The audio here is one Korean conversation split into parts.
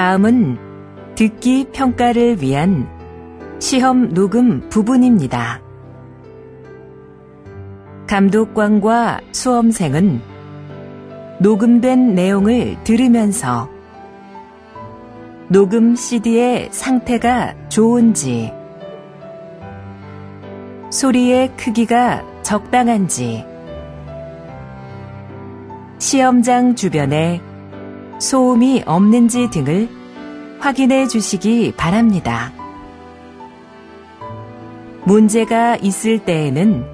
다음은 듣기 평가를 위한 시험 녹음 부분입니다. 감독관과 수험생은 녹음된 내용을 들으면서 녹음 CD의 상태가 좋은지, 소리의 크기가 적당한지, 시험장 주변에 소음이 없는지 등을 확인해 주시기 바랍니다. 문제가 있을 때에는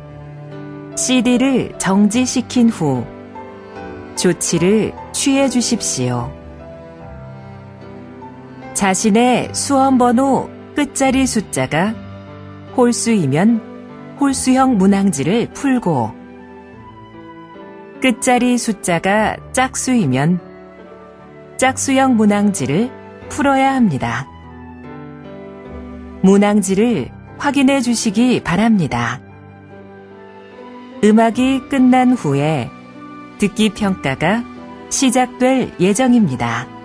CD를 정지시킨 후 조치를 취해 주십시오. 자신의 수험번호 끝자리 숫자가 홀수이면 홀수형 문항지를 풀고 끝자리 숫자가 짝수이면 짝수형 문항지를 풀어야 합니다. 문항지를 확인해 주시기 바랍니다. 음악이 끝난 후에 듣기 평가가 시작될 예정입니다.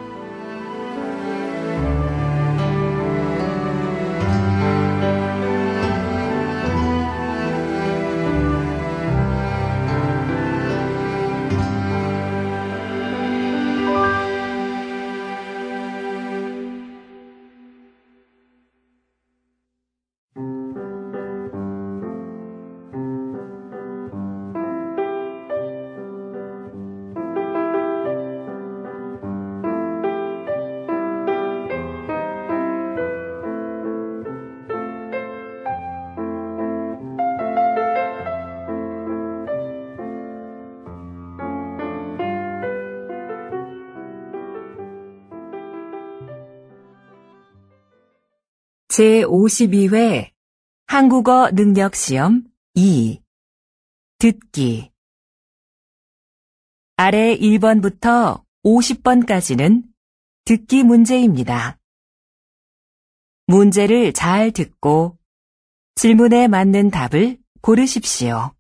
제52회 한국어 능력시험 2 듣기 아래 1번부터 50번까지는 듣기 문제입니다. 문제를 잘 듣고 질문에 맞는 답을 고르십시오.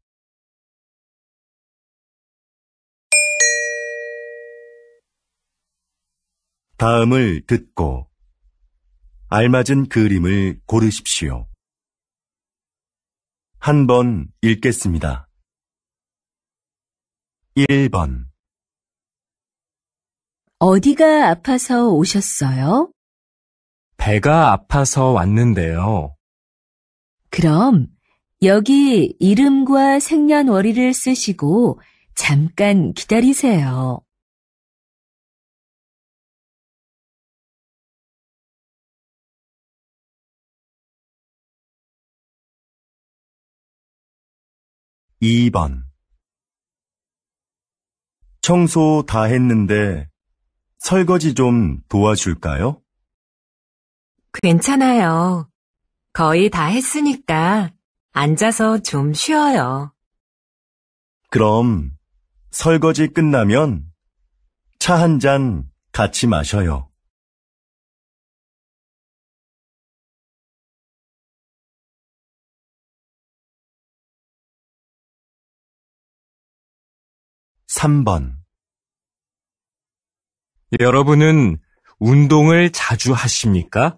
다음을 듣고 알맞은 그림을 고르십시오. 한 번 읽겠습니다. 1번 어디가 아파서 오셨어요? 배가 아파서 왔는데요. 그럼 여기 이름과 생년월일을 쓰시고 잠깐 기다리세요. 2번 청소 다 했는데 설거지 좀 도와줄까요? 괜찮아요. 거의 다 했으니까 앉아서 좀 쉬어요. 그럼 설거지 끝나면 차 한 잔 같이 마셔요. 3번 여러분은 운동을 자주 하십니까?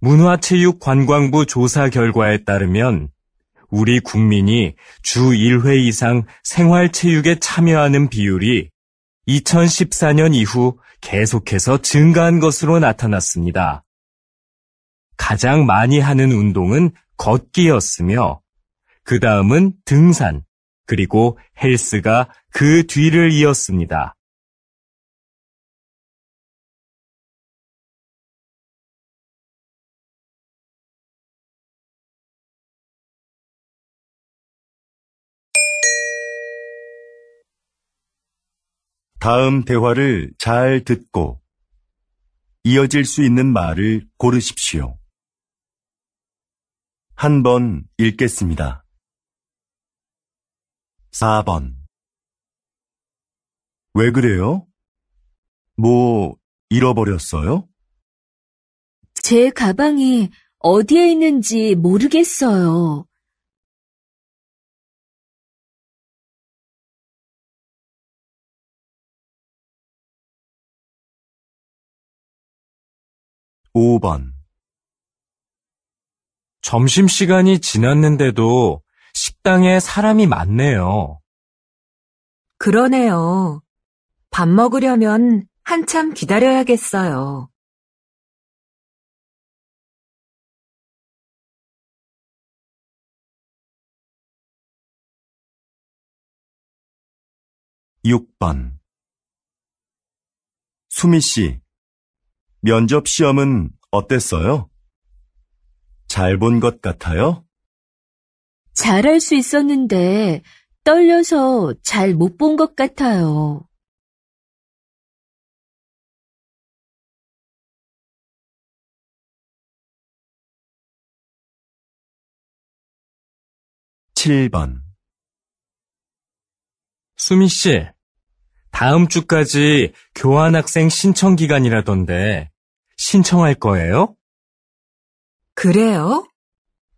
문화체육관광부 조사 결과에 따르면 우리 국민이 주 1회 이상 생활체육에 참여하는 비율이 2014년 이후 계속해서 증가한 것으로 나타났습니다. 가장 많이 하는 운동은 걷기였으며, 그 다음은 등산, 그리고 헬스가 그 뒤를 이었습니다. 다음 대화를 잘 듣고 이어질 수 있는 말을 고르십시오. 한 번 읽겠습니다. 4번. 왜 그래요? 뭐, 잃어버렸어요? 제 가방이 어디에 있는지 모르겠어요. 5번. 점심시간이 지났는데도 식당에 사람이 많네요. 그러네요. 밥 먹으려면 한참 기다려야겠어요. 육번 수미 씨, 면접 시험은 어땠어요? 잘 본 것 같아요? 잘할 수 있었는데 떨려서 잘 못 본 것 같아요. 칠번 수미 씨, 다음 주까지 교환학생 신청 기간이라던데 신청할 거예요? 그래요?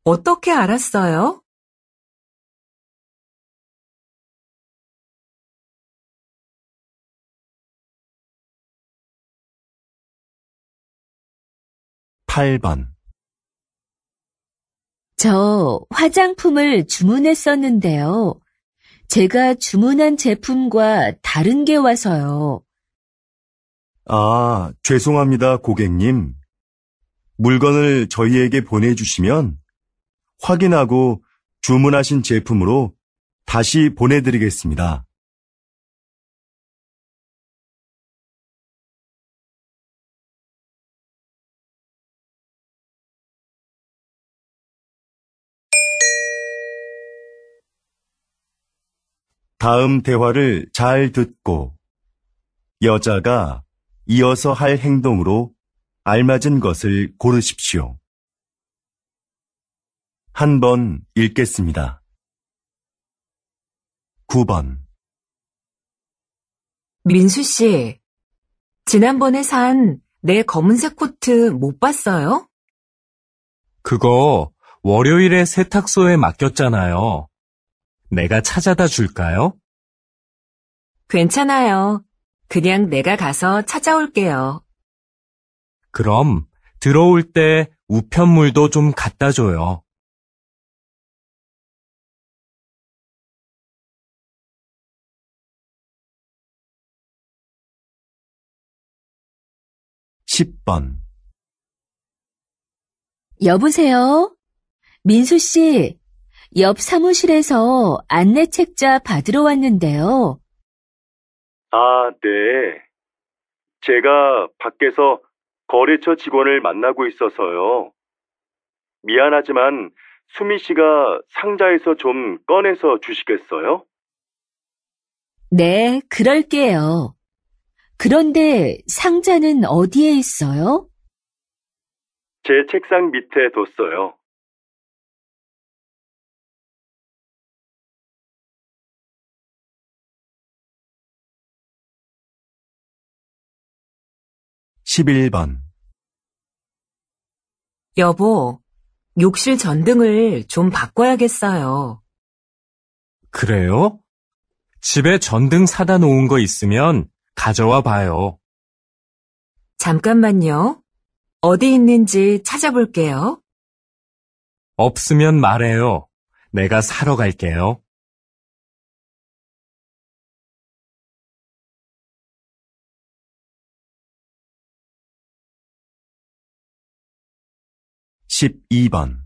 어떻게 알았어요? 8번 저 화장품을 주문했었는데요. 제가 주문한 제품과 다른 게 와서요. 아, 죄송합니다, 고객님. 물건을 저희에게 보내주시면 확인하고 주문하신 제품으로 다시 보내드리겠습니다. 다음 대화를 잘 듣고 여자가 이어서 할 행동으로 알맞은 것을 고르십시오. 한 번 읽겠습니다. 9번 민수 씨, 지난번에 산 내 검은색 코트 못 봤어요? 그거 월요일에 세탁소에 맡겼잖아요. 내가 찾아다 줄까요? 괜찮아요. 그냥 내가 가서 찾아올게요. 그럼 들어올 때 우편물도 좀 갖다 줘요. (10번) 여보세요? 민수 씨, 옆 사무실에서 안내 책자 받으러 왔는데요. 아, 네. 제가 밖에서 거래처 직원을 만나고 있어서요. 미안하지만 수미 씨가 상자에서 좀 꺼내서 주시겠어요? 네, 그럴게요. 그런데 상자는 어디에 있어요? 제 책상 밑에 뒀어요. 11번 여보, 욕실 전등을 좀 바꿔야겠어요. 그래요? 집에 전등 사다 놓은 거 있으면 가져와 봐요. 잠깐만요. 어디 있는지 찾아볼게요. 없으면 말해요. 내가 사러 갈게요. 12번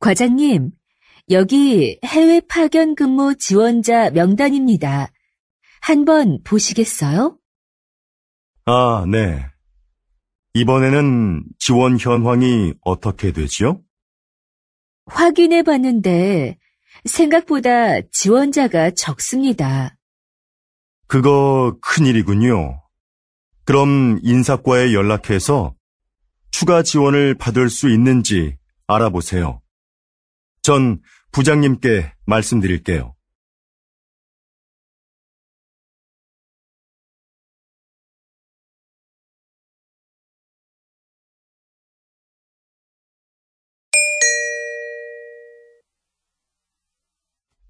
과장님, 여기 해외 파견 근무 지원자 명단입니다. 한번 보시겠어요? 아, 네. 이번에는 지원 현황이 어떻게 되지요? 확인해 봤는데 생각보다 지원자가 적습니다. 그거 큰일이군요. 그럼 인사과에 연락해서 추가 지원을 받을 수 있는지 알아보세요. 전 부장님께 말씀드릴게요.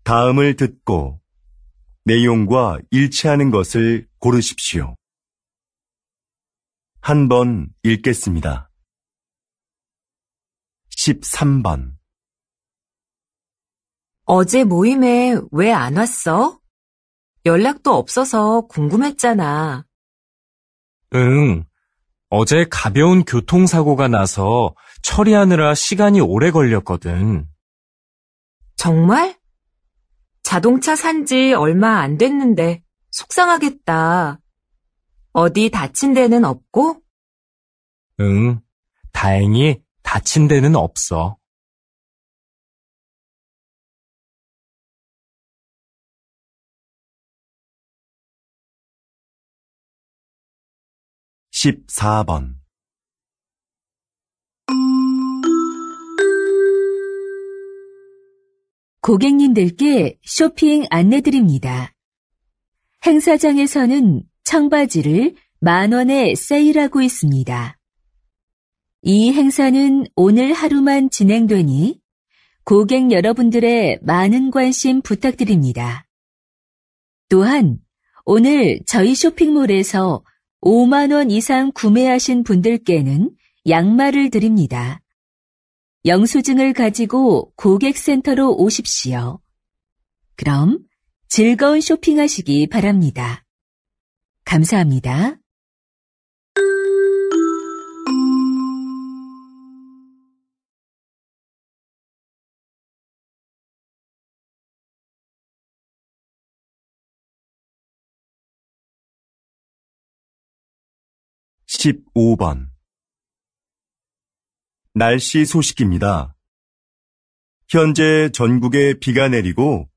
다음을 듣고 내용과 일치하는 것을 고르십시오. 한 번 읽겠습니다. 13번 어제 모임에 왜 안 왔어? 연락도 없어서 궁금했잖아. 응. 어제 가벼운 교통사고가 나서 처리하느라 시간이 오래 걸렸거든. 정말? 자동차 산 지 얼마 안 됐는데 속상하겠다. 어디 다친 데는 없고? 응. 다행히 다친 데는 없어. 십사 번 고객님들께 쇼핑 안내드립니다. 행사장에서는 청바지를 만 원에 세일하고 있습니다. 이 행사는 오늘 하루만 진행되니 고객 여러분들의 많은 관심 부탁드립니다. 또한 오늘 저희 쇼핑몰에서 5만원 이상 구매하신 분들께는 양말을 드립니다. 영수증을 가지고 고객센터로 오십시오. 그럼 즐거운 쇼핑하시기 바랍니다. 감사합니다. 15번 날씨 소식입니다. 현재 전국에 비가 내리고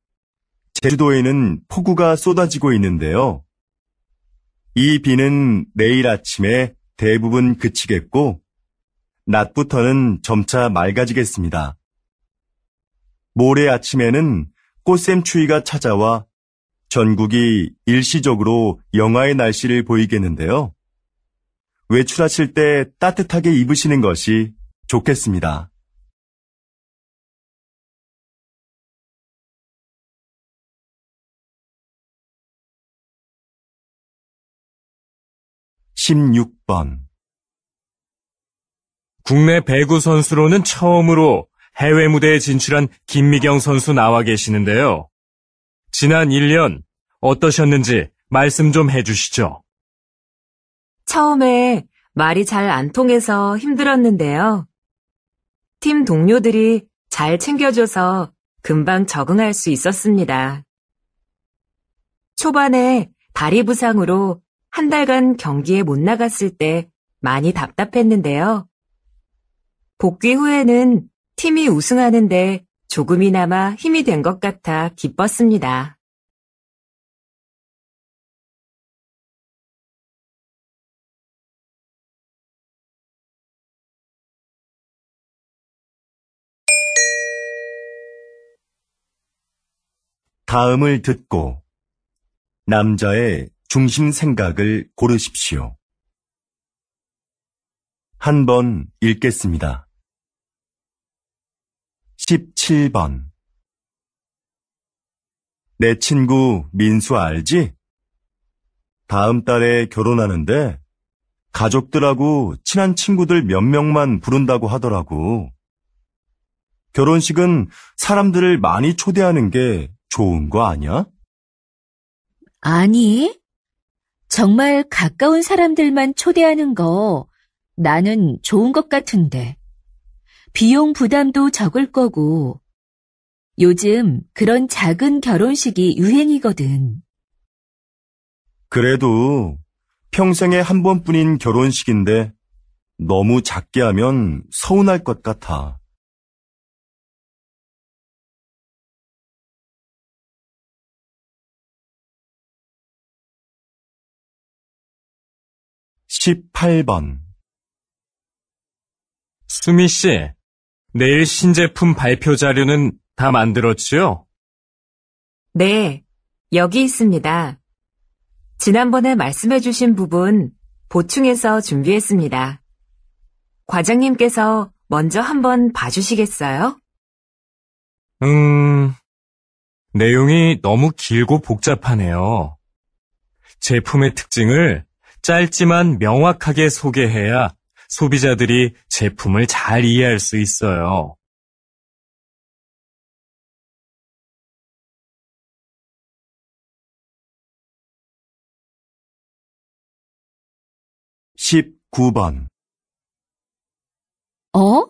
제주도에는 폭우가 쏟아지고 있는데요. 이 비는 내일 아침에 대부분 그치겠고 낮부터는 점차 맑아지겠습니다. 모레 아침에는 꽃샘추위가 찾아와 전국이 일시적으로 영하의 날씨를 보이겠는데요. 외출하실 때 따뜻하게 입으시는 것이 좋겠습니다. 1 6번 국내 배구 선수로는 처음으로 해외 무대에 진출한 김미경 선수 나와 계시는데요. 지난 1년 어떠셨는지 말씀 좀 해주시죠. 처음에 말이 잘 안 통해서 힘들었는데요. 팀 동료들이 잘 챙겨줘서 금방 적응할 수 있었습니다. 초반에 다리 부상으로 한 달간 경기에 못 나갔을 때 많이 답답했는데요. 복귀 후에는 팀이 우승하는데 조금이나마 힘이 된 것 같아 기뻤습니다. 다음을 듣고 남자의 중심 생각을 고르십시오. 한 번 읽겠습니다. 17번 내 친구 민수 알지? 다음 달에 결혼하는데 가족들하고 친한 친구들 몇 명만 부른다고 하더라고. 결혼식은 사람들을 많이 초대하는 게 좋은 거 아니야? 아니, 정말 가까운 사람들만 초대하는 거 나는 좋은 것 같은데. 비용 부담도 적을 거고. 요즘 그런 작은 결혼식이 유행이거든. 그래도 평생에 한 번뿐인 결혼식인데 너무 작게 하면 서운할 것 같아. 18번 수미 씨, 내일 신제품 발표 자료는 다 만들었지요? 네, 여기 있습니다. 지난번에 말씀해 주신 부분 보충해서 준비했습니다. 과장님께서 먼저 한번 봐주시겠어요? 음, 내용이 너무 길고 복잡하네요. 제품의 특징을 짧지만 명확하게 소개해야 소비자들이 제품을 잘 이해할 수 있어요. 1 9번 어?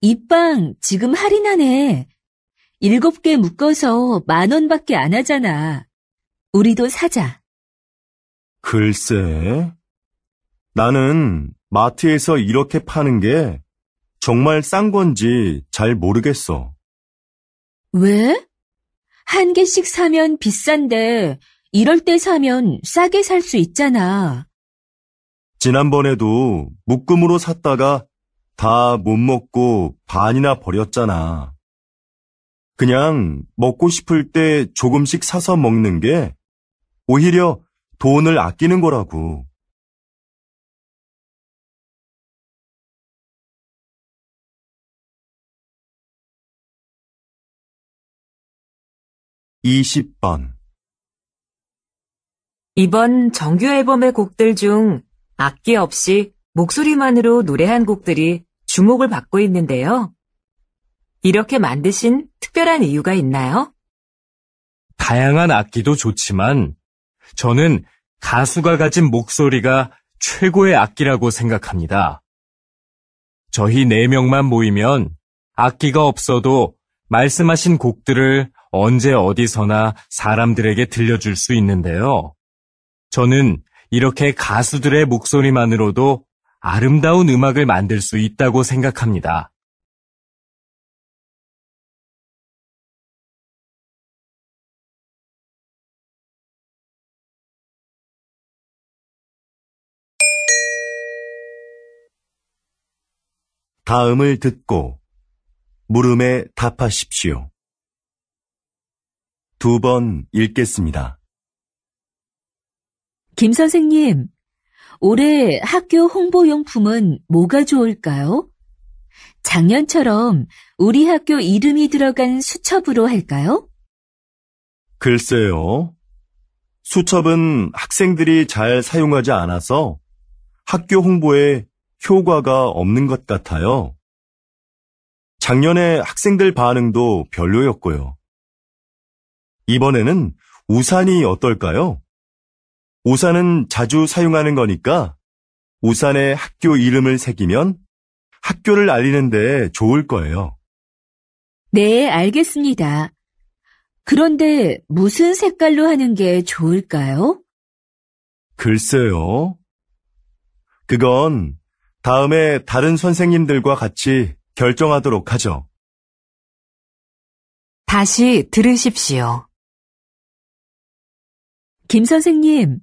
이 빵 지금 할인하네. 7개 묶어서 만 원밖에 안 하잖아. 우리도 사자. 글쎄. 나는 마트에서 이렇게 파는 게 정말 싼 건지 잘 모르겠어. 왜? 한 개씩 사면 비싼데 이럴 때 사면 싸게 살 수 있잖아. 지난번에도 묶음으로 샀다가 다 못 먹고 반이나 버렸잖아. 그냥 먹고 싶을 때 조금씩 사서 먹는 게 오히려 돈을 아끼는 거라고. 2 0번 이번 정규 앨범의 곡들 중 악기 없이 목소리만으로 노래한 곡들이 주목을 받고 있는데요. 이렇게 만드신 특별한 이유가 있나요? 다양한 악기도 좋지만 저는 가수가 가진 목소리가 최고의 악기라고 생각합니다. 저희 네 명만 모이면 악기가 없어도 말씀하신 곡들을 언제 어디서나 사람들에게 들려줄 수 있는데요. 저는 이렇게 가수들의 목소리만으로도 아름다운 음악을 만들 수 있다고 생각합니다. 다음을 듣고 물음에 답하십시오. 두 번 읽겠습니다. 김 선생님, 올해 학교 홍보용품은 뭐가 좋을까요? 작년처럼 우리 학교 이름이 들어간 수첩으로 할까요? 글쎄요. 수첩은 학생들이 잘 사용하지 않아서 학교 홍보에 효과가 없는 것 같아요. 작년에 학생들 반응도 별로였고요. 이번에는 우산이 어떨까요? 우산은 자주 사용하는 거니까 우산에 학교 이름을 새기면 학교를 알리는데 좋을 거예요. 네, 알겠습니다. 그런데 무슨 색깔로 하는 게 좋을까요? 글쎄요. 그건 다음에 다른 선생님들과 같이 결정하도록 하죠. 다시 들으십시오. 김 선생님,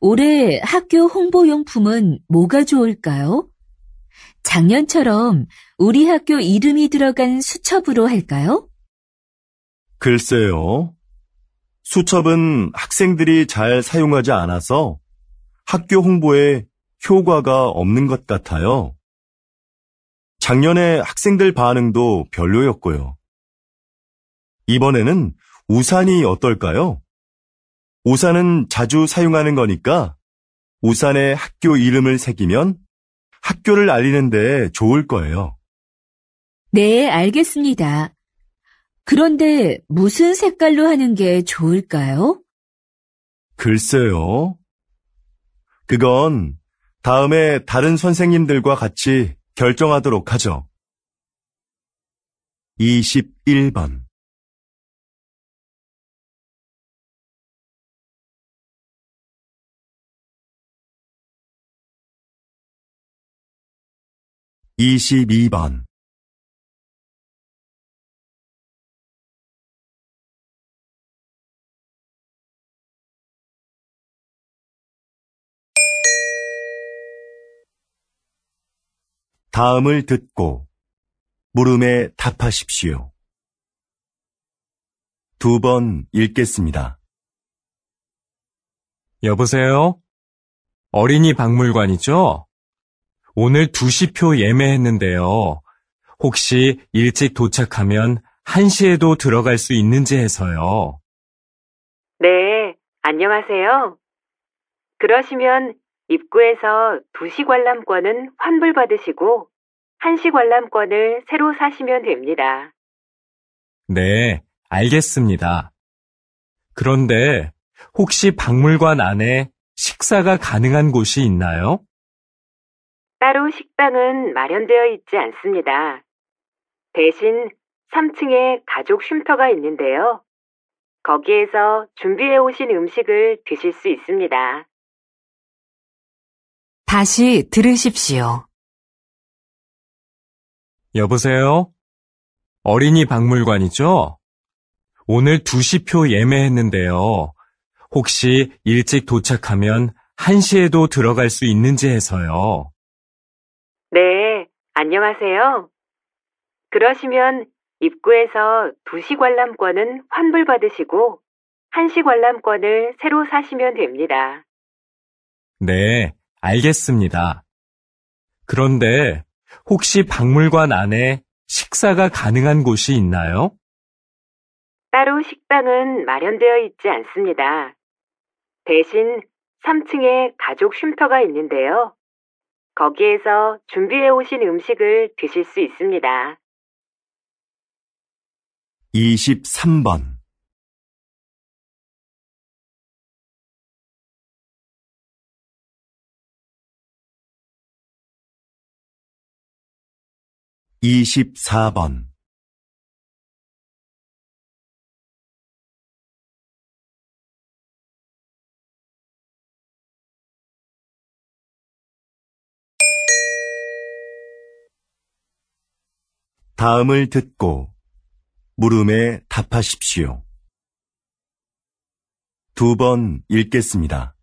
올해 학교 홍보용품은 뭐가 좋을까요? 작년처럼 우리 학교 이름이 들어간 수첩으로 할까요? 글쎄요. 수첩은 학생들이 잘 사용하지 않아서 학교 홍보에 효과가 없는 것 같아요. 작년에 학생들 반응도 별로였고요. 이번에는 우산이 어떨까요? 우산은 자주 사용하는 거니까 우산에 학교 이름을 새기면 학교를 알리는데 좋을 거예요. 네, 알겠습니다. 그런데 무슨 색깔로 하는 게 좋을까요? 글쎄요. 그건 다음에 다른 선생님들과 같이 결정하도록 하죠. 21번 22번 다음을 듣고 물음에 답하십시오. 두 번 읽겠습니다. 여보세요? 어린이 박물관이죠? 오늘 2시 표 예매했는데요. 혹시 일찍 도착하면 1시에도 들어갈 수 있는지 해서요. 네, 안녕하세요. 그러시면 입구에서 2시 관람권은 환불받으시고 1시 관람권을 새로 사시면 됩니다. 네, 알겠습니다. 그런데 혹시 박물관 안에 식사가 가능한 곳이 있나요? 따로 식당은 마련되어 있지 않습니다. 대신 3층에 가족 쉼터가 있는데요. 거기에서 준비해 오신 음식을 드실 수 있습니다. 다시 들으십시오. 여보세요? 어린이 박물관이죠? 오늘 2시표 예매했는데요. 혹시 일찍 도착하면 1시에도 들어갈 수 있는지 해서요. 네, 안녕하세요. 그러시면 입구에서 2시 관람권은 환불받으시고 1시 관람권을 새로 사시면 됩니다. 네, 알겠습니다. 그런데 혹시 박물관 안에 식사가 가능한 곳이 있나요? 따로 식당은 마련되어 있지 않습니다. 대신 3층에 가족 쉼터가 있는데요. 거기에서 준비해 오신 음식을 드실 수 있습니다. 23번 24번 '다음을 듣고 물음에 답하십시오. 두 번 읽겠습니다.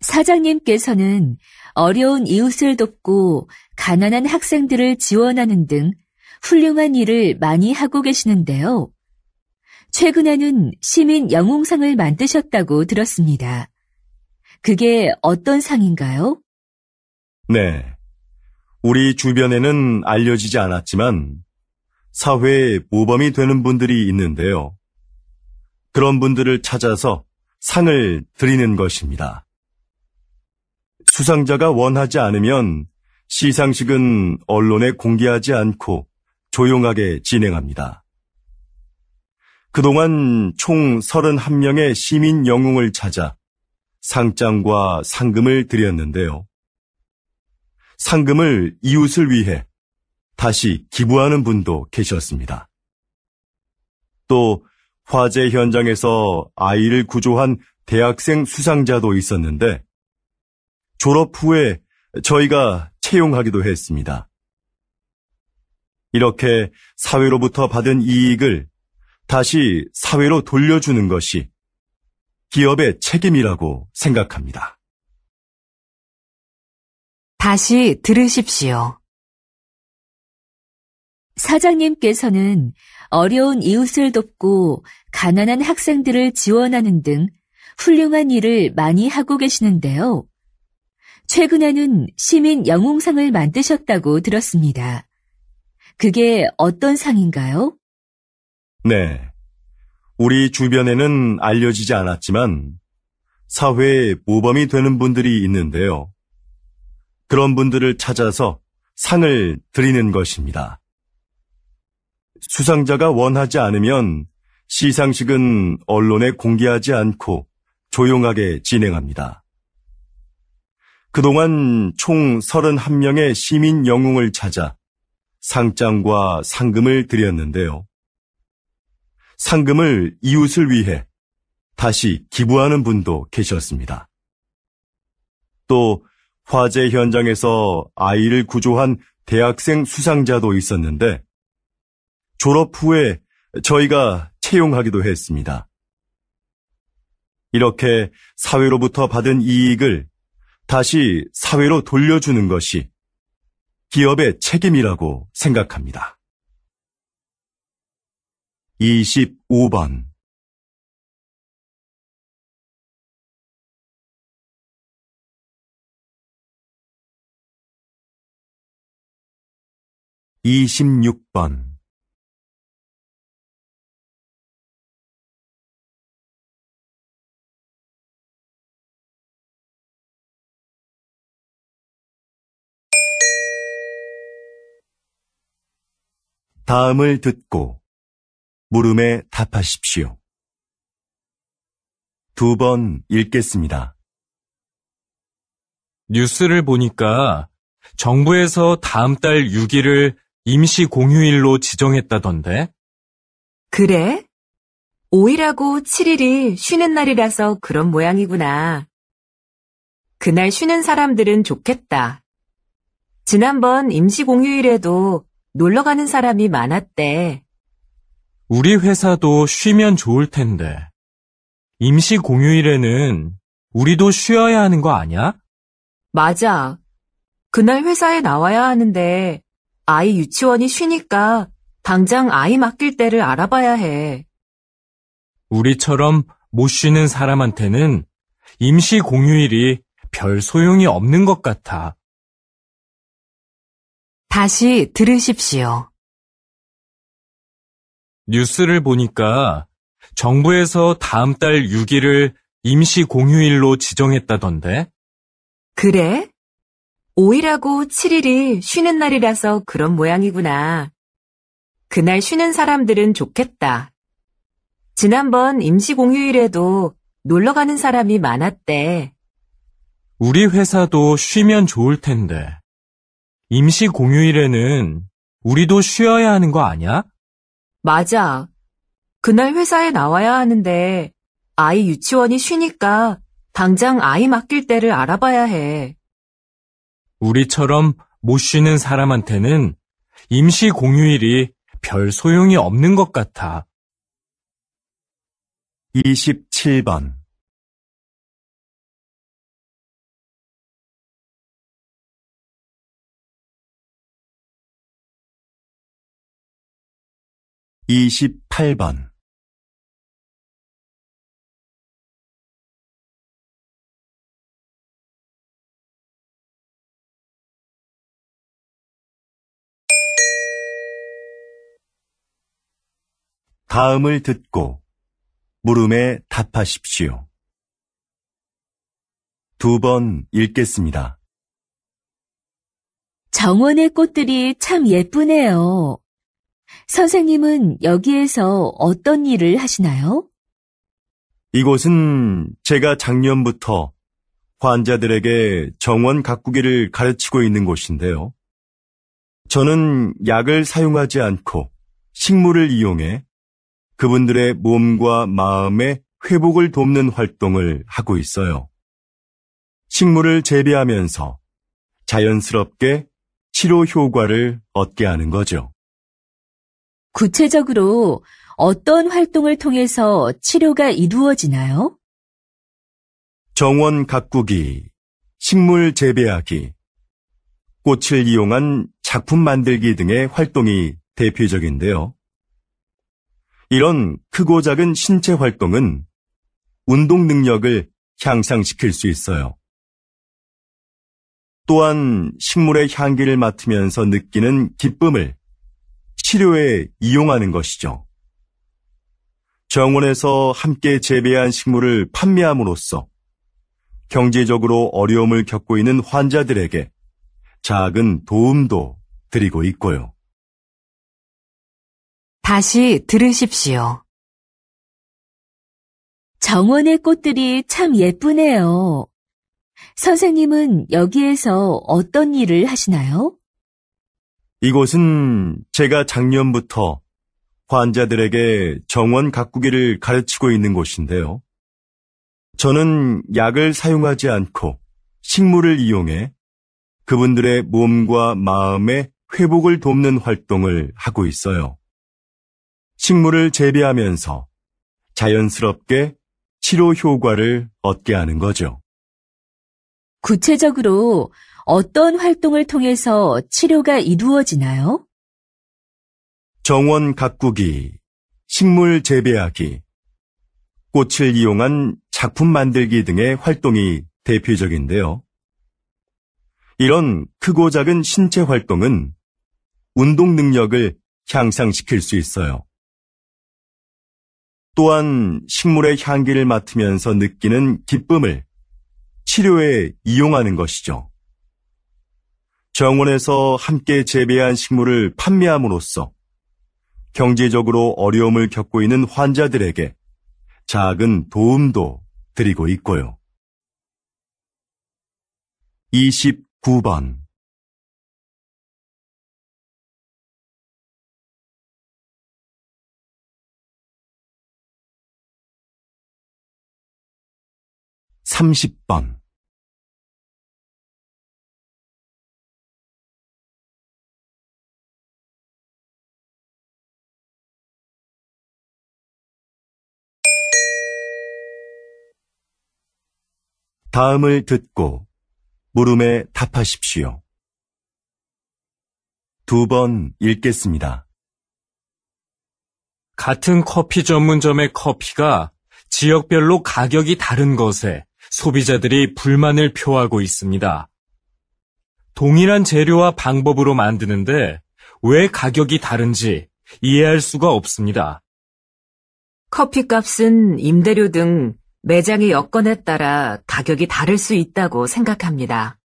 사장님께서는 어려운 이웃을 돕고 가난한 학생들을 지원하는 등 훌륭한 일을 많이 하고 계시는데요. 최근에는 시민 영웅상을 만드셨다고 들었습니다. 그게 어떤 상인가요? 네. 우리 주변에는 알려지지 않았지만 사회에 모범이 되는 분들이 있는데요. 그런 분들을 찾아서 상을 드리는 것입니다. 수상자가 원하지 않으면 시상식은 언론에 공개하지 않고 조용하게 진행합니다. 그동안 총 31명의 시민 영웅을 찾아 상장과 상금을 드렸는데요. 상금을 이웃을 위해 다시 기부하는 분도 계셨습니다. 또 화재 현장에서 아이를 구조한 대학생 수상자도 있었는데 졸업 후에 저희가 채용하기도 했습니다. 이렇게 사회로부터 받은 이익을 다시 사회로 돌려주는 것이 기업의 책임이라고 생각합니다. 다시 들으십시오. 사장님께서는 어려운 이웃을 돕고 가난한 학생들을 지원하는 등 훌륭한 일을 많이 하고 계시는데요. 최근에는 시민 영웅상을 만드셨다고 들었습니다. 그게 어떤 상인가요? 네. 우리 주변에는 알려지지 않았지만 사회에 모범이 되는 분들이 있는데요. 그런 분들을 찾아서 상을 드리는 것입니다. 수상자가 원하지 않으면 시상식은 언론에 공개하지 않고 조용하게 진행합니다. 그동안 총 31명의 시민 영웅을 찾아 상장과 상금을 드렸는데요. 상금을 이웃을 위해 다시 기부하는 분도 계셨습니다. 또 화재 현장에서 아이를 구조한 대학생 수상자도 있었는데 졸업 후에 저희가 채용하기도 했습니다. 이렇게 사회로부터 받은 이익을 다시 사회로 돌려주는 것이 기업의 책임이라고 생각합니다. 25번 (26번) 다음을 듣고 물음에 답하십시오. 두 번 읽겠습니다. 뉴스를 보니까 정부에서 다음 달 6일을 임시 공휴일로 지정했다던데? 그래? 5일하고 7일이 쉬는 날이라서 그런 모양이구나. 그날 쉬는 사람들은 좋겠다. 지난번 임시 공휴일에도 놀러 가는 사람이 많았대. 우리 회사도 쉬면 좋을 텐데. 임시 공휴일에는 우리도 쉬어야 하는 거 아니야? 맞아. 그날 회사에 나와야 하는데 아이 유치원이 쉬니까 당장 아이 맡길 때를 알아봐야 해. 우리처럼 못 쉬는 사람한테는 임시 공휴일이 별 소용이 없는 것 같아. 다시 들으십시오. 뉴스를 보니까 정부에서 다음 달 6일을 임시 공휴일로 지정했다던데? 그래? 5일하고 7일이 쉬는 날이라서 그런 모양이구나. 그날 쉬는 사람들은 좋겠다. 지난번 임시 공휴일에도 놀러 가는 사람이 많았대. 우리 회사도 쉬면 좋을 텐데. 임시 공휴일에는 우리도 쉬어야 하는 거 아니야? 맞아. 그날 회사에 나와야 하는데 아이 유치원이 쉬니까 당장 아이 맡길 때를 알아봐야 해. 우리처럼 못 쉬는 사람한테는 임시 공휴일이 별 소용이 없는 것 같아. 27번 28번 '다음을 듣고 물음에 답하십시오. 두 번 읽겠습니다. 정원의 꽃들이 참 예쁘네요. 선생님은 여기에서 어떤 일을 하시나요? 이곳은 제가 작년부터 환자들에게 정원 가꾸기를 가르치고 있는 곳인데요. 저는 약을 사용하지 않고 식물을 이용해 그분들의 몸과 마음의 회복을 돕는 활동을 하고 있어요. 식물을 재배하면서 자연스럽게 치료 효과를 얻게 하는 거죠. 구체적으로 어떤 활동을 통해서 치료가 이루어지나요? 정원 가꾸기, 식물 재배하기, 꽃을 이용한 작품 만들기 등의 활동이 대표적인데요. 이런 크고 작은 신체 활동은 운동 능력을 향상시킬 수 있어요. 또한 식물의 향기를 맡으면서 느끼는 기쁨을 치료에 이용하는 것이죠. 정원에서 함께 재배한 식물을 판매함으로써 경제적으로 어려움을 겪고 있는 환자들에게 작은 도움도 드리고 있고요. 다시 들으십시오. 정원의 꽃들이 참 예쁘네요. 선생님은 여기에서 어떤 일을 하시나요? 이곳은 제가 작년부터 환자들에게 정원 가꾸기를 가르치고 있는 곳인데요. 저는 약을 사용하지 않고 식물을 이용해 그분들의 몸과 마음의 회복을 돕는 활동을 하고 있어요. 식물을 재배하면서 자연스럽게 치료 효과를 얻게 하는 거죠. 구체적으로 어떤 활동을 통해서 치료가 이루어지나요? 정원 가꾸기, 식물 재배하기, 꽃을 이용한 작품 만들기 등의 활동이 대표적인데요. 이런 크고 작은 신체 활동은 운동 능력을 향상시킬 수 있어요. 또한 식물의 향기를 맡으면서 느끼는 기쁨을 치료에 이용하는 것이죠. 정원에서 함께 재배한 식물을 판매함으로써 경제적으로 어려움을 겪고 있는 환자들에게 작은 도움도 드리고 있고요. 29번 (30번) 다음을 듣고 물음에 답하십시오. 두 번 읽겠습니다. 같은 커피 전문점의 커피가 지역별로 가격이 다른 것에 소비자들이 불만을 표하고 있습니다. 동일한 재료와 방법으로 만드는데 왜 가격이 다른지 이해할 수가 없습니다. 커피값은 임대료 등 매장의 여건에 따라 가격이 다를 수 있다고 생각합니다.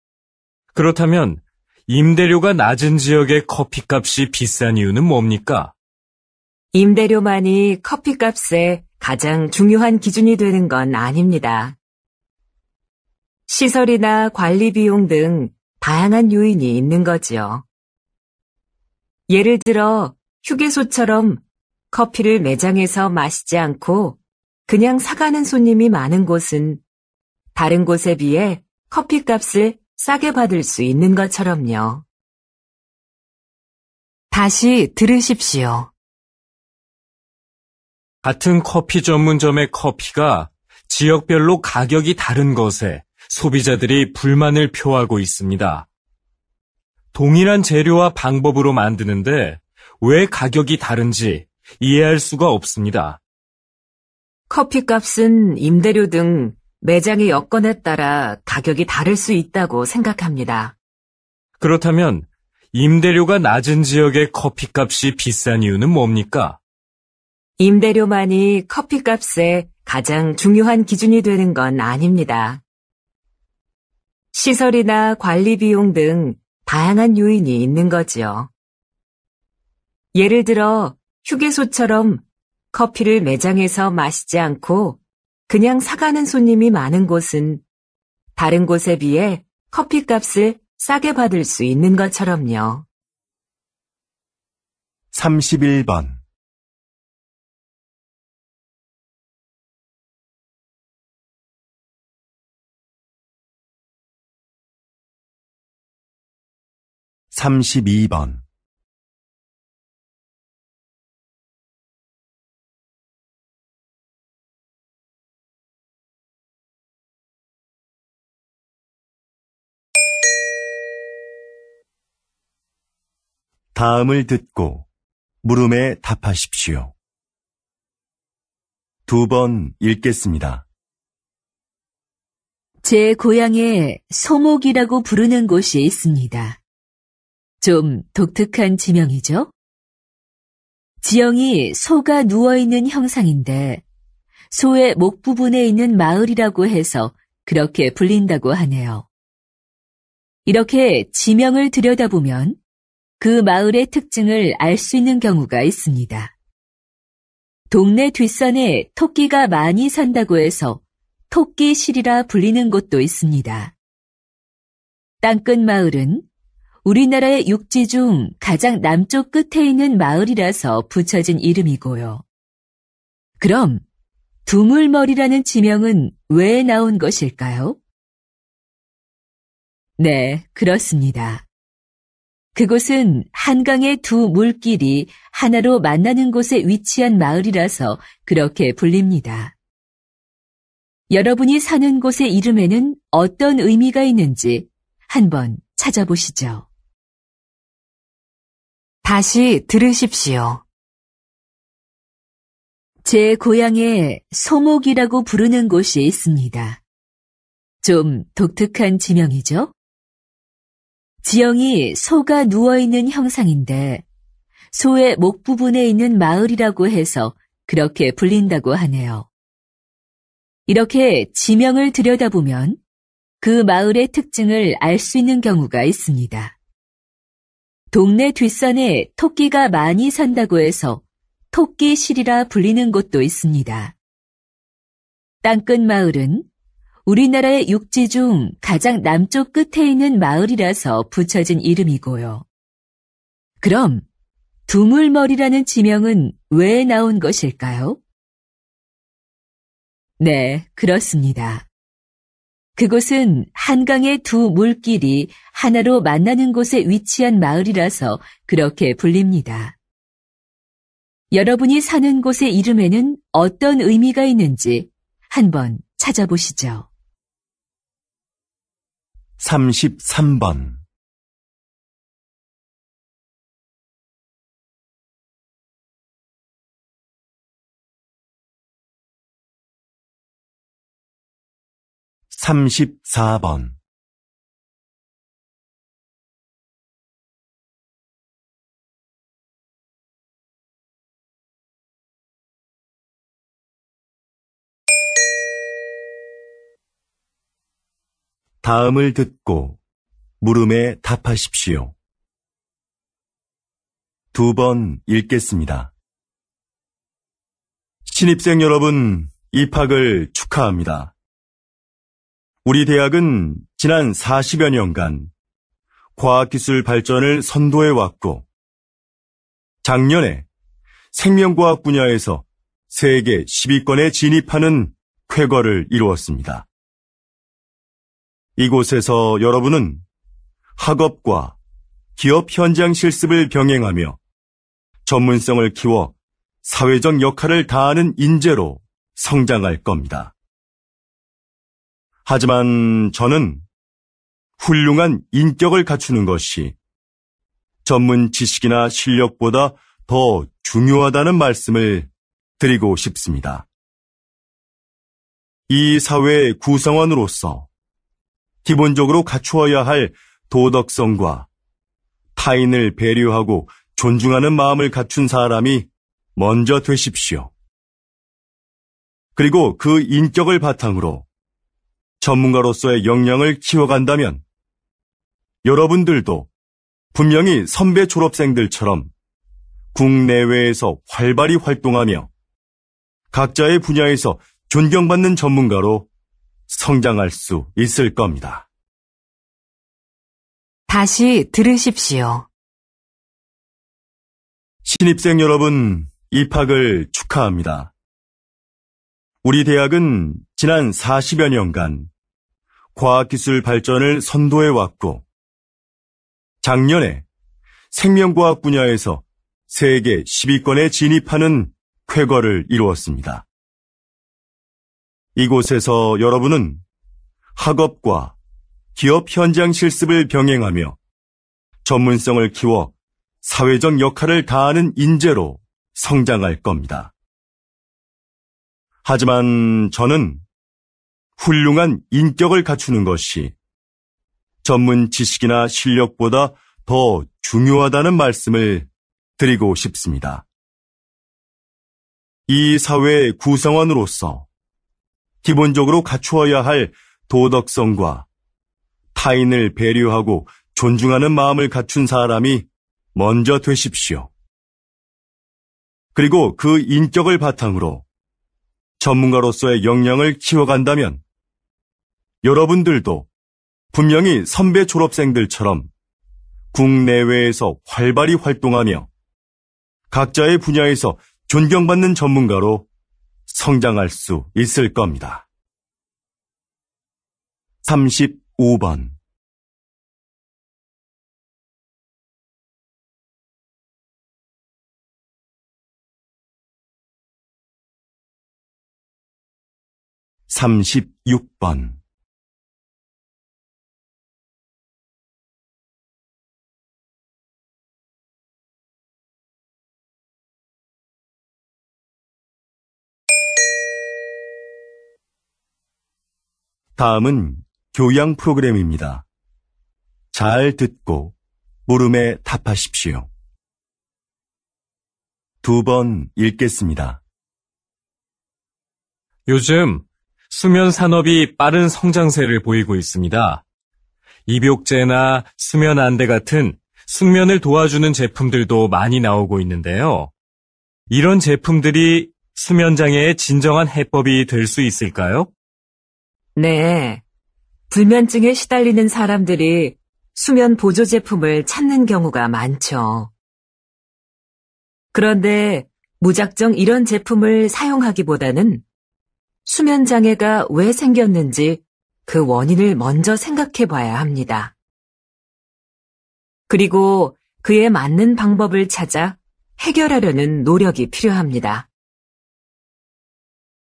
그렇다면 임대료가 낮은 지역의 커피값이 비싼 이유는 뭡니까? 임대료만이 커피값의 가장 중요한 기준이 되는 건 아닙니다. 시설이나 관리 비용 등 다양한 요인이 있는 거지요. 예를 들어 휴게소처럼 커피를 매장에서 마시지 않고 그냥 사가는 손님이 많은 곳은 다른 곳에 비해 커피 값을 싸게 받을 수 있는 것처럼요. 다시 들으십시오. 같은 커피 전문점의 커피가 지역별로 가격이 다른 것에 소비자들이 불만을 표하고 있습니다. 동일한 재료와 방법으로 만드는데 왜 가격이 다른지 이해할 수가 없습니다. 커피값은 임대료 등 매장의 여건에 따라 가격이 다를 수 있다고 생각합니다. 그렇다면 임대료가 낮은 지역의 커피값이 비싼 이유는 뭡니까? 임대료만이 커피값의 가장 중요한 기준이 되는 건 아닙니다. 시설이나 관리 비용 등 다양한 요인이 있는 거지요. 예를 들어 휴게소처럼 커피를 매장에서 마시지 않고 그냥 사가는 손님이 많은 곳은 다른 곳에 비해 커피 값을 싸게 받을 수 있는 것처럼요. 31번 (32번) 다음을 듣고 물음에 답하십시오. 두 번 읽겠습니다. 제 고향에 소목이라고 부르는 곳이 있습니다. 좀 독특한 지명이죠? 지형이 소가 누워있는 형상인데 소의 목 부분에 있는 마을이라고 해서 그렇게 불린다고 하네요. 이렇게 지명을 들여다보면 그 마을의 특징을 알 수 있는 경우가 있습니다. 동네 뒷산에 토끼가 많이 산다고 해서 토끼실이라 불리는 곳도 있습니다. 땅끝 마을은 우리나라의 육지 중 가장 남쪽 끝에 있는 마을이라서 붙여진 이름이고요. 그럼 두물머리라는 지명은 왜 나온 것일까요? 네, 그렇습니다. 그곳은 한강의 두 물길이 하나로 만나는 곳에 위치한 마을이라서 그렇게 불립니다. 여러분이 사는 곳의 이름에는 어떤 의미가 있는지 한번 찾아보시죠. 다시 들으십시오. 제 고향에 소목이라고 부르는 곳이 있습니다. 좀 독특한 지명이죠? 지형이 소가 누워있는 형상인데 소의 목 부분에 있는 마을이라고 해서 그렇게 불린다고 하네요. 이렇게 지명을 들여다보면 그 마을의 특징을 알 수 있는 경우가 있습니다. 동네 뒷산에 토끼가 많이 산다고 해서 토끼실이라 불리는 곳도 있습니다. 땅끝 마을은 우리나라의 육지 중 가장 남쪽 끝에 있는 마을이라서 붙여진 이름이고요. 그럼 두물머리라는 지명은 왜 나온 것일까요? 네, 그렇습니다. 그곳은 한강의 두 물길이 하나로 만나는 곳에 위치한 마을이라서 그렇게 불립니다. 여러분이 사는 곳의 이름에는 어떤 의미가 있는지 한번 찾아보시죠. 33번 34번 다음을 듣고 물음에 답하십시오. 두 번 읽겠습니다. 신입생 여러분, 입학을 축하합니다. 우리 대학은 지난 40여 년간 과학기술 발전을 선도해 왔고, 작년에 생명과학 분야에서 세계 10위권에 진입하는 쾌거를 이루었습니다. 이곳에서 여러분은 학업과 기업 현장 실습을 병행하며 전문성을 키워 사회적 역할을 다하는 인재로 성장할 겁니다. 하지만 저는 훌륭한 인격을 갖추는 것이 전문 지식이나 실력보다 더 중요하다는 말씀을 드리고 싶습니다. 이 사회의 구성원으로서 기본적으로 갖추어야 할 도덕성과 타인을 배려하고 존중하는 마음을 갖춘 사람이 먼저 되십시오. 그리고 그 인격을 바탕으로 전문가로서의 역량을 키워간다면 여러분들도 분명히 선배 졸업생들처럼 국내외에서 활발히 활동하며 각자의 분야에서 존경받는 전문가로 성장할 수 있을 겁니다. 다시 들으십시오. 신입생 여러분, 입학을 축하합니다. 우리 대학은 지난 40여 년간 과학기술 발전을 선도해 왔고, 작년에 생명과학 분야에서 세계 10위권에 진입하는 쾌거를 이루었습니다. 이곳에서 여러분은 학업과 기업 현장 실습을 병행하며 전문성을 키워 사회적 역할을 다하는 인재로 성장할 겁니다. 하지만 저는 훌륭한 인격을 갖추는 것이 전문 지식이나 실력보다 더 중요하다는 말씀을 드리고 싶습니다. 이 사회의 구성원으로서 기본적으로 갖추어야 할 도덕성과 타인을 배려하고 존중하는 마음을 갖춘 사람이 먼저 되십시오. 그리고 그 인격을 바탕으로 전문가로서의 역량을 키워간다면 여러분들도 분명히 선배 졸업생들처럼 국내외에서 활발히 활동하며 각자의 분야에서 존경받는 전문가로 성장할 수 있을 겁니다. 35번 36번 다음은 교양 프로그램입니다. 잘 듣고 물음에 답하십시오. 두 번 읽겠습니다. 요즘 수면 산업이 빠른 성장세를 보이고 있습니다. 입욕제나 수면 안대 같은 숙면을 도와주는 제품들도 많이 나오고 있는데요. 이런 제품들이 수면 장애의 진정한 해법이 될 수 있을까요? 네. 불면증에 시달리는 사람들이 수면 보조 제품을 찾는 경우가 많죠. 그런데 무작정 이런 제품을 사용하기보다는 수면 장애가 왜 생겼는지 그 원인을 먼저 생각해 봐야 합니다. 그리고 그에 맞는 방법을 찾아 해결하려는 노력이 필요합니다.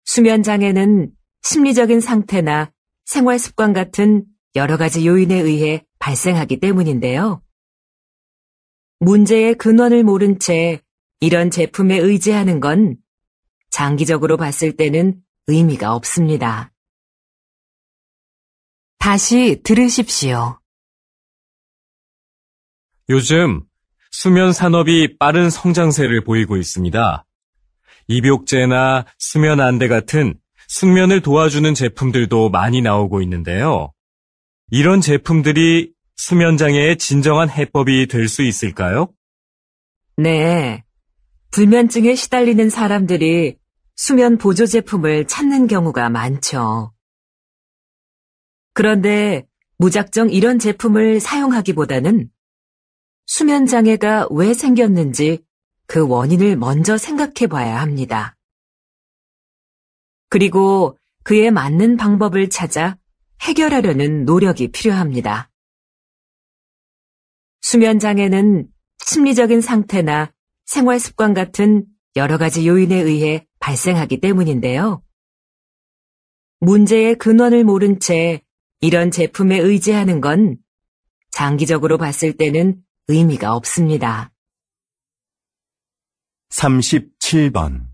수면 장애는 심리적인 상태나 생활 습관 같은 여러 가지 요인에 의해 발생하기 때문인데요. 문제의 근원을 모른 채 이런 제품에 의지하는 건 장기적으로 봤을 때는 의미가 없습니다. 다시 들으십시오. 요즘 수면 산업이 빠른 성장세를 보이고 있습니다. 입욕제나 수면 안대 같은 숙면을 도와주는 제품들도 많이 나오고 있는데요. 이런 제품들이 수면장애의 진정한 해법이 될 수 있을까요? 네. 불면증에 시달리는 사람들이 수면 보조 제품을 찾는 경우가 많죠. 그런데 무작정 이런 제품을 사용하기보다는 수면장애가 왜 생겼는지 그 원인을 먼저 생각해 봐야 합니다. 그리고 그에 맞는 방법을 찾아 해결하려는 노력이 필요합니다. 수면장애는 심리적인 상태나 생활 습관 같은 여러 가지 요인에 의해 발생하기 때문인데요. 문제의 근원을 모른 채 이런 제품에 의지하는 건 장기적으로 봤을 때는 의미가 없습니다. 37번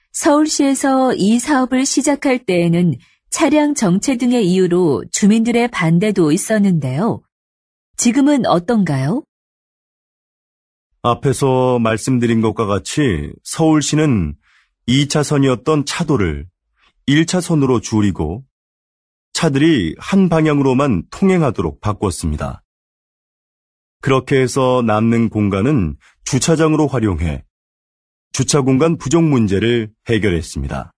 서울시에서 이 사업을 시작할 때에는 차량 정체 등의 이유로 주민들의 반대도 있었는데요. 지금은 어떤가요? 앞에서 말씀드린 것과 같이 서울시는 2차선이었던 차도를 1차선으로 줄이고 차들이 한 방향으로만 통행하도록 바꿨습니다. 그렇게 해서 남는 공간은 주차장으로 활용해 주차 공간 부족 문제를 해결했습니다.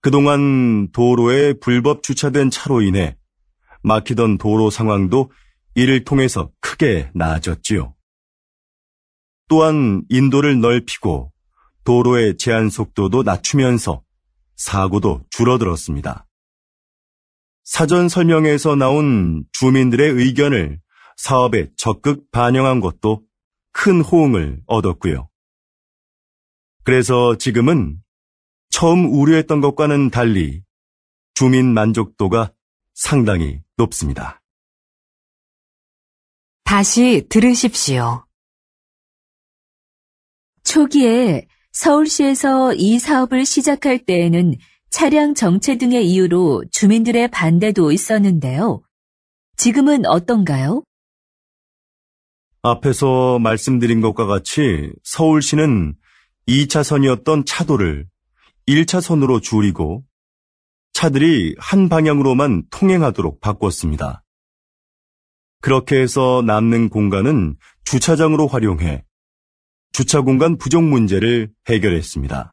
그동안 도로에 불법 주차된 차로 인해 막히던 도로 상황도 이를 통해서 크게 나아졌지요. 또한 인도를 넓히고 도로의 제한 속도도 낮추면서 사고도 줄어들었습니다. 사전 설명에서 나온 주민들의 의견을 사업에 적극 반영한 것도 큰 호응을 얻었고요. 그래서 지금은 처음 우려했던 것과는 달리 주민 만족도가 상당히 높습니다. 다시 들으십시오. 초기에 서울시에서 이 사업을 시작할 때에는 차량 정체 등의 이유로 주민들의 반대도 있었는데요. 지금은 어떤가요? 앞에서 말씀드린 것과 같이 서울시는 2차선이었던 차도를 1차선으로 줄이고 차들이 한 방향으로만 통행하도록 바꿨습니다. 그렇게 해서 남는 공간은 주차장으로 활용해 주차 공간 부족 문제를 해결했습니다.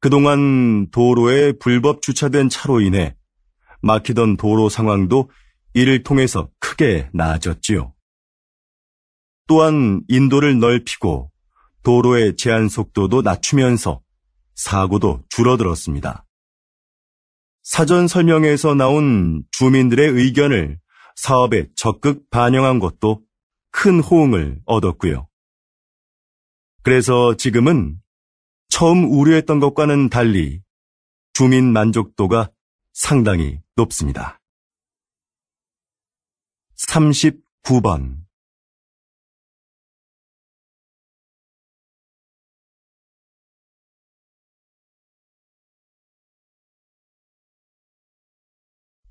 그동안 도로에 불법 주차된 차로 인해 막히던 도로 상황도 이를 통해서 크게 나아졌지요. 또한 인도를 넓히고 도로의 제한 속도도 낮추면서 사고도 줄어들었습니다. 사전 설명에서 나온 주민들의 의견을 사업에 적극 반영한 것도 큰 호응을 얻었고요. 그래서 지금은 처음 우려했던 것과는 달리 주민 만족도가 상당히 높습니다. 39번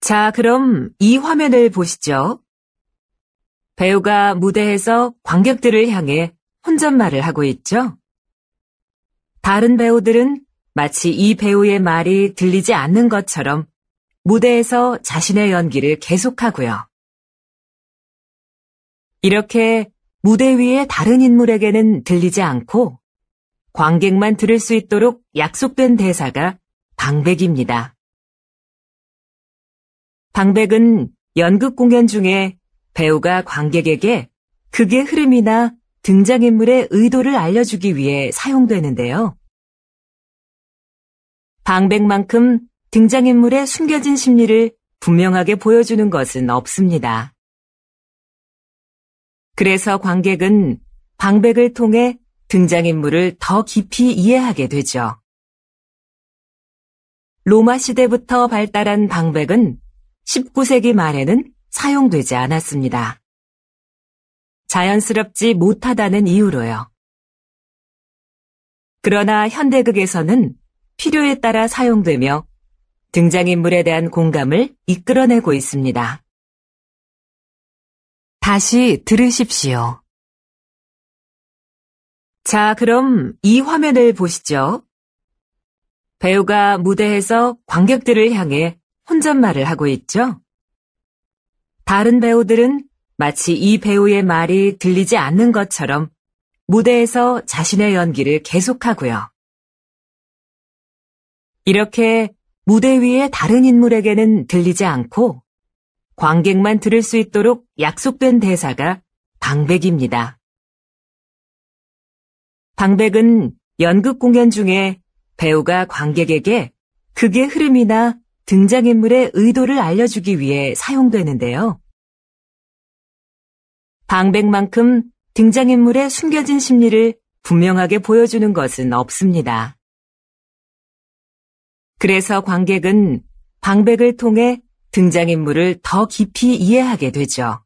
자, 그럼 이 화면을 보시죠. 배우가 무대에서 관객들을 향해 혼잣말을 하고 있죠. 다른 배우들은 마치 이 배우의 말이 들리지 않는 것처럼 무대에서 자신의 연기를 계속하고요. 이렇게 무대 위의 다른 인물에게는 들리지 않고 관객만 들을 수 있도록 약속된 대사가 방백입니다. 방백은 연극 공연 중에 배우가 관객에게 극의 흐름이나 등장인물의 의도를 알려주기 위해 사용되는데요. 방백만큼 등장인물의 숨겨진 심리를 분명하게 보여주는 것은 없습니다. 그래서 관객은 방백을 통해 등장인물을 더 깊이 이해하게 되죠. 로마 시대부터 발달한 방백은 19세기 말에는 사용되지 않았습니다. 자연스럽지 못하다는 이유로요. 그러나 현대극에서는 필요에 따라 사용되며 등장인물에 대한 공감을 이끌어내고 있습니다. 다시 들으십시오. 자, 그럼 이 화면을 보시죠. 배우가 무대에서 관객들을 향해 혼잣말을 하고 있죠? 다른 배우들은 마치 이 배우의 말이 들리지 않는 것처럼 무대에서 자신의 연기를 계속하고요. 이렇게 무대 위의 다른 인물에게는 들리지 않고 관객만 들을 수 있도록 약속된 대사가 방백입니다. 방백은 연극 공연 중에 배우가 관객에게 극의 흐름이나 등장인물의 의도를 알려주기 위해 사용되는데요. 방백만큼 등장인물의 숨겨진 심리를 분명하게 보여주는 것은 없습니다. 그래서 관객은 방백을 통해 등장인물을 더 깊이 이해하게 되죠.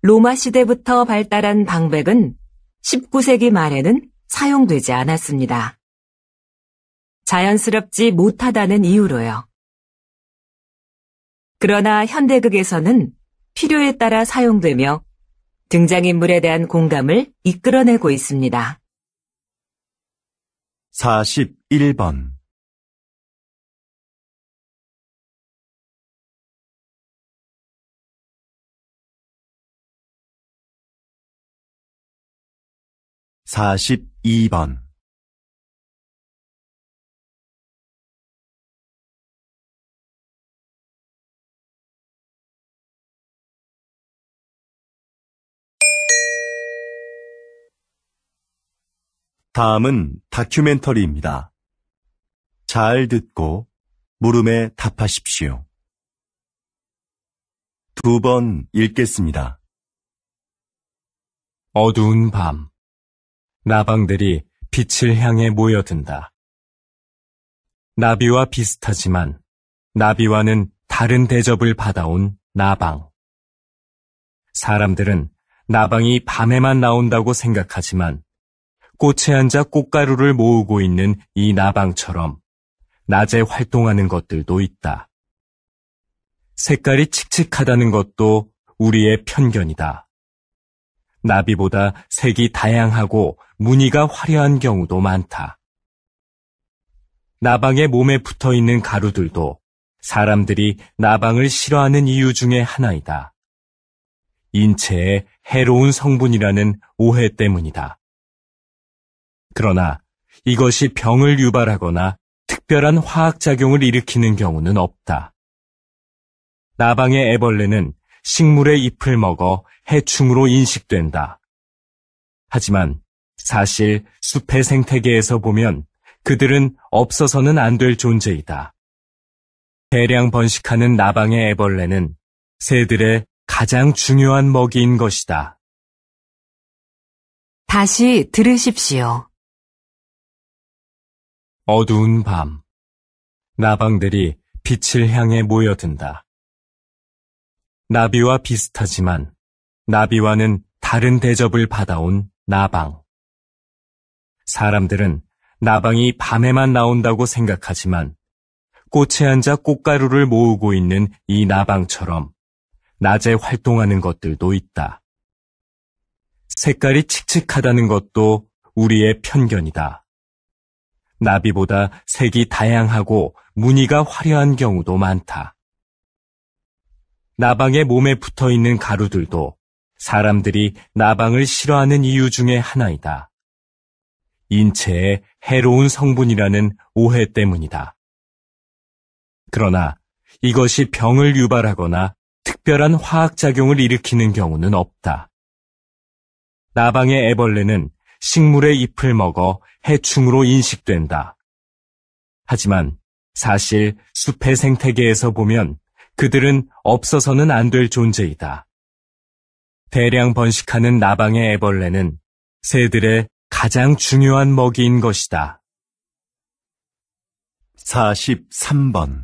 로마 시대부터 발달한 방백은 19세기 말에는 사용되지 않았습니다. 자연스럽지 못하다는 이유로요. 그러나 현대극에서는 필요에 따라 사용되며 등장인물에 대한 공감을 이끌어내고 있습니다. 41번 (42번) 다음은 다큐멘터리입니다. 잘 듣고 물음에 답하십시오. 두 번 읽겠습니다. 어두운 밤. 나방들이 빛을 향해 모여든다. 나비와 비슷하지만 나비와는 다른 대접을 받아온 나방. 사람들은 나방이 밤에만 나온다고 생각하지만 꽃에 앉아 꽃가루를 모으고 있는 이 나방처럼 낮에 활동하는 것들도 있다. 색깔이 칙칙하다는 것도 우리의 편견이다. 나비보다 색이 다양하고 무늬가 화려한 경우도 많다. 나방의 몸에 붙어 있는 가루들도 사람들이 나방을 싫어하는 이유 중에 하나이다. 인체에 해로운 성분이라는 오해 때문이다. 그러나 이것이 병을 유발하거나 특별한 화학작용을 일으키는 경우는 없다. 나방의 애벌레는 식물의 잎을 먹어 해충으로 인식된다. 하지만 사실 숲의 생태계에서 보면 그들은 없어서는 안 될 존재이다. 대량 번식하는 나방의 애벌레는 새들의 가장 중요한 먹이인 것이다. 다시 들으십시오. 어두운 밤. 나방들이 빛을 향해 모여든다. 나비와 비슷하지만 나비와는 다른 대접을 받아온 나방. 사람들은 나방이 밤에만 나온다고 생각하지만 꽃에 앉아 꽃가루를 모으고 있는 이 나방처럼 낮에 활동하는 것들도 있다. 색깔이 칙칙하다는 것도 우리의 편견이다. 나비보다 색이 다양하고 무늬가 화려한 경우도 많다. 나방의 몸에 붙어 있는 가루들도 사람들이 나방을 싫어하는 이유 중에 하나이다. 인체에 해로운 성분이라는 오해 때문이다. 그러나 이것이 병을 유발하거나 특별한 화학작용을 일으키는 경우는 없다. 나방의 애벌레는 식물의 잎을 먹어 해충으로 인식된다. 하지만 사실 숲의 생태계에서 보면 그들은 없어서는 안 될 존재이다. 대량 번식하는 나방의 애벌레는 새들의 가장 중요한 먹이인 것이다. 43번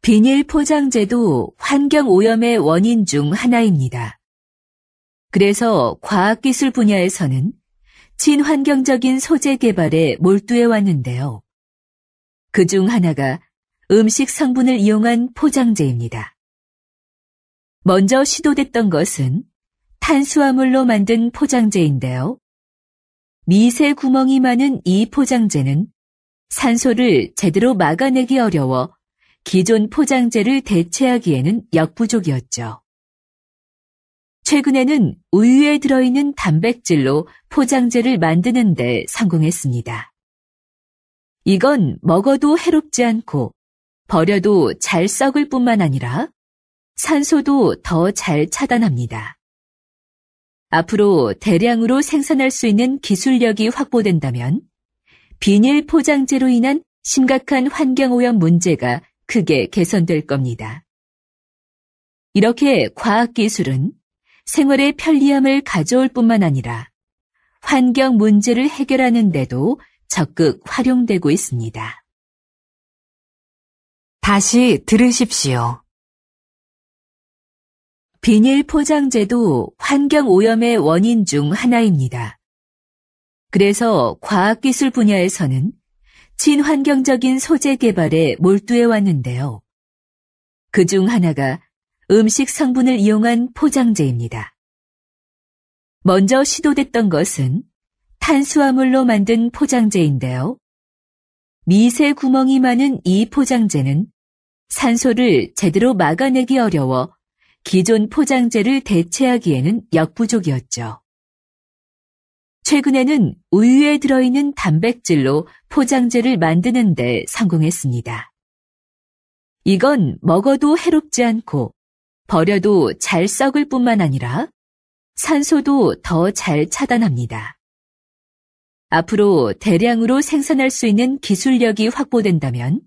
비닐 포장재도 환경 오염의 원인 중 하나입니다. 그래서 과학기술 분야에서는 친환경적인 소재 개발에 몰두해 왔는데요. 그 중 하나가 음식 성분을 이용한 포장재입니다. 먼저 시도됐던 것은 탄수화물로 만든 포장재인데요. 미세 구멍이 많은 이 포장재는 산소를 제대로 막아내기 어려워 기존 포장재를 대체하기에는 역부족이었죠. 최근에는 우유에 들어있는 단백질로 포장재를 만드는 데 성공했습니다. 이건 먹어도 해롭지 않고 버려도 잘 썩을 뿐만 아니라 산소도 더 잘 차단합니다. 앞으로 대량으로 생산할 수 있는 기술력이 확보된다면 비닐 포장재로 인한 심각한 환경오염 문제가 크게 개선될 겁니다. 이렇게 과학기술은 생활의 편리함을 가져올 뿐만 아니라 환경 문제를 해결하는 데도 적극 활용되고 있습니다. 다시 들으십시오. 비닐 포장재도 환경 오염의 원인 중 하나입니다. 그래서 과학기술 분야에서는 친환경적인 소재 개발에 몰두해 왔는데요. 그 중 하나가 음식 성분을 이용한 포장재입니다. 먼저 시도됐던 것은 탄수화물로 만든 포장재인데요. 미세 구멍이 많은 이 포장재는 산소를 제대로 막아내기 어려워 기존 포장재를 대체하기에는 역부족이었죠. 최근에는 우유에 들어있는 단백질로 포장재를 만드는 데 성공했습니다. 이건 먹어도 해롭지 않고 버려도 잘 썩을 뿐만 아니라 산소도 더 잘 차단합니다. 앞으로 대량으로 생산할 수 있는 기술력이 확보된다면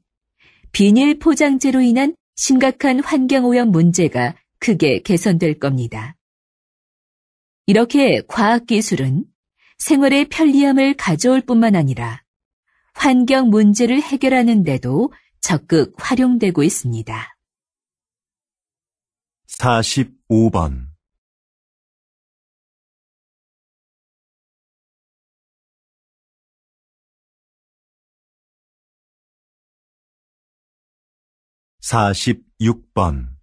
비닐 포장재로 인한 심각한 환경오염 문제가 크게 개선될 겁니다. 이렇게 과학기술은 생활의 편리함을 가져올 뿐만 아니라 환경 문제를 해결하는 데도 적극 활용되고 있습니다. 45번 4 6번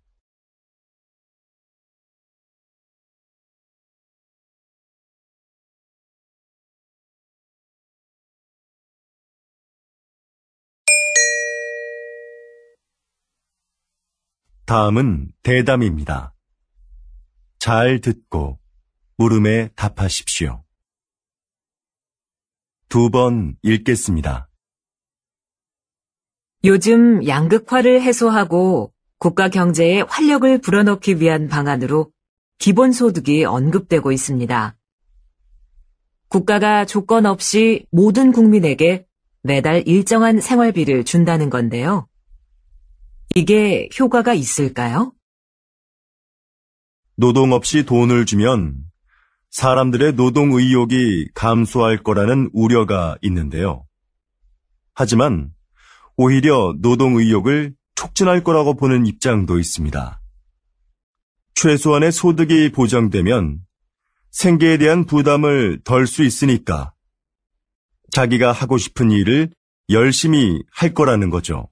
다음은 대담입니다. 잘 듣고 물음에 답하십시오. 두 번 읽겠습니다. 요즘 양극화를 해소하고 국가 경제에 활력을 불어넣기 위한 방안으로 기본소득이 언급되고 있습니다. 국가가 조건 없이 모든 국민에게 매달 일정한 생활비를 준다는 건데요. 이게 효과가 있을까요? 노동 없이 돈을 주면 사람들의 노동 의욕이 감소할 거라는 우려가 있는데요. 하지만 오히려 노동 의욕을 촉진할 거라고 보는 입장도 있습니다. 최소한의 소득이 보장되면 생계에 대한 부담을 덜 수 있으니까 자기가 하고 싶은 일을 열심히 할 거라는 거죠.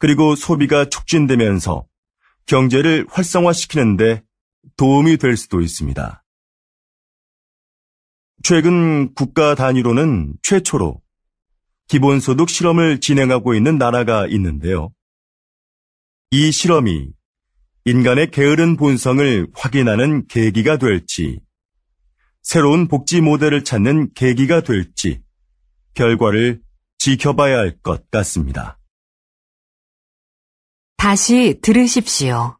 그리고 소비가 촉진되면서 경제를 활성화시키는데 도움이 될 수도 있습니다. 최근 국가 단위로는 최초로 기본소득 실험을 진행하고 있는 나라가 있는데요. 이 실험이 인간의 게으른 본성을 확인하는 계기가 될지, 새로운 복지 모델을 찾는 계기가 될지, 결과를 지켜봐야 할 것 같습니다. 다시 들으십시오.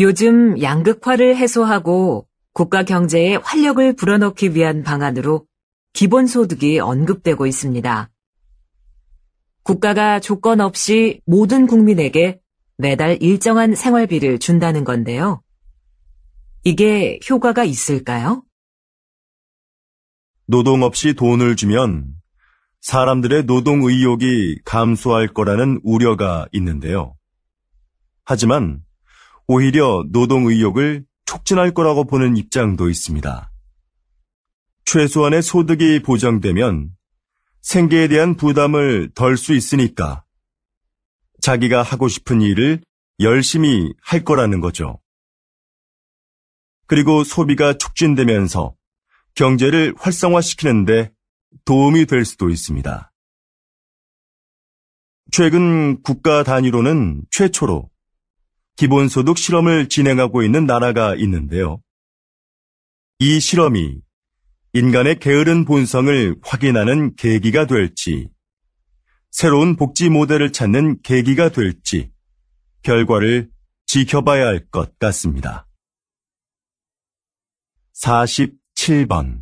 요즘 양극화를 해소하고 국가 경제에 활력을 불어넣기 위한 방안으로 기본소득이 언급되고 있습니다. 국가가 조건 없이 모든 국민에게 매달 일정한 생활비를 준다는 건데요. 이게 효과가 있을까요? 노동 없이 돈을 주면 사람들의 노동 의욕이 감소할 거라는 우려가 있는데요. 하지만 오히려 노동 의욕을 촉진할 거라고 보는 입장도 있습니다. 최소한의 소득이 보장되면 생계에 대한 부담을 덜 수 있으니까 자기가 하고 싶은 일을 열심히 할 거라는 거죠. 그리고 소비가 촉진되면서 경제를 활성화시키는데 도움이 될 수도 있습니다. 최근 국가 단위로는 최초로 기본소득 실험을 진행하고 있는 나라가 있는데요. 이 실험이 인간의 게으른 본성을 확인하는 계기가 될지, 새로운 복지 모델을 찾는 계기가 될지, 결과를 지켜봐야 할 것 같습니다. 47번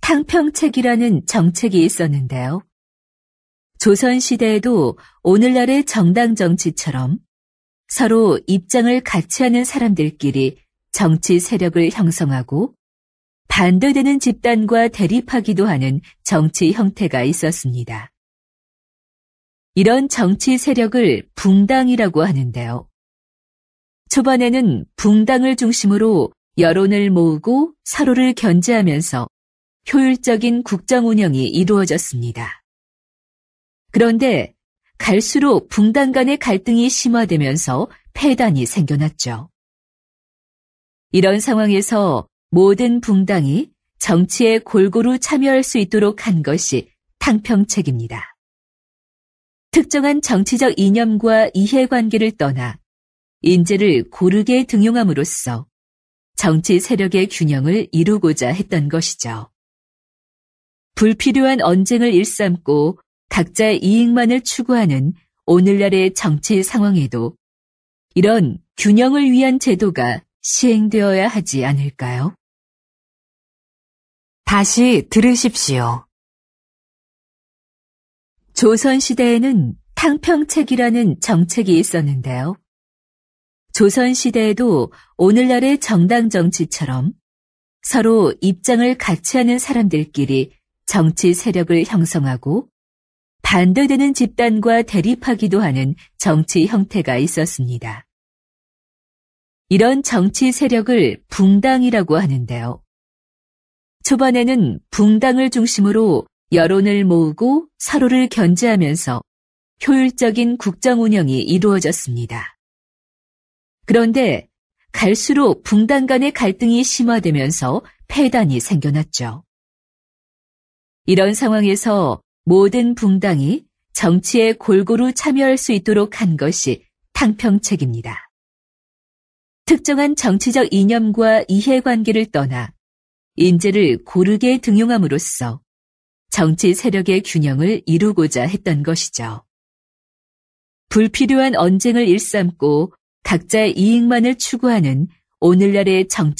탕평책이라는 정책이 있었는데요. 조선시대에도 오늘날의 정당 정치처럼 서로 입장을 같이 하는 사람들끼리 정치 세력을 형성하고 반대되는 집단과 대립하기도 하는 정치 형태가 있었습니다. 이런 정치 세력을 붕당이라고 하는데요. 초반에는 붕당을 중심으로 여론을 모으고 서로를 견제하면서 효율적인 국정 운영이 이루어졌습니다. 그런데 갈수록 붕당 간의 갈등이 심화되면서 폐단이 생겨났죠. 이런 상황에서 모든 붕당이 정치에 골고루 참여할 수 있도록 한 것이 탕평책입니다. 특정한 정치적 이념과 이해관계를 떠나 인재를 고르게 등용함으로써 정치 세력의 균형을 이루고자 했던 것이죠. 불필요한 언쟁을 일삼고 각자 이익만을 추구하는 오늘날의 정치 상황에도 이런 균형을 위한 제도가 시행되어야 하지 않을까요? 다시 들으십시오. 조선시대에는 탕평책이라는 정책이 있었는데요. 조선시대에도 오늘날의 정당 정치처럼 서로 입장을 같이 하는 사람들끼리 정치 세력을 형성하고 반대되는 집단과 대립하기도 하는 정치 형태가 있었습니다. 이런 정치 세력을 붕당이라고 하는데요. 초반에는 붕당을 중심으로 여론을 모으고 서로를 견제하면서 효율적인 국정 운영이 이루어졌습니다. 그런데 갈수록 붕당 간의 갈등이 심화되면서 폐단이 생겨났죠. 이런 상황에서 모든 붕당이 정치에 골고루 참여할 수 있도록 한 것이 탕평책입니다. 특정한 정치적 이념과 이해관계를 떠나 인재를 고르게 등용함으로써 정치 세력의 균형을 이루고자 했던 것이죠. 불필요한 언쟁을 일삼고 각자의 이익만을 추구하는 오늘날의 정치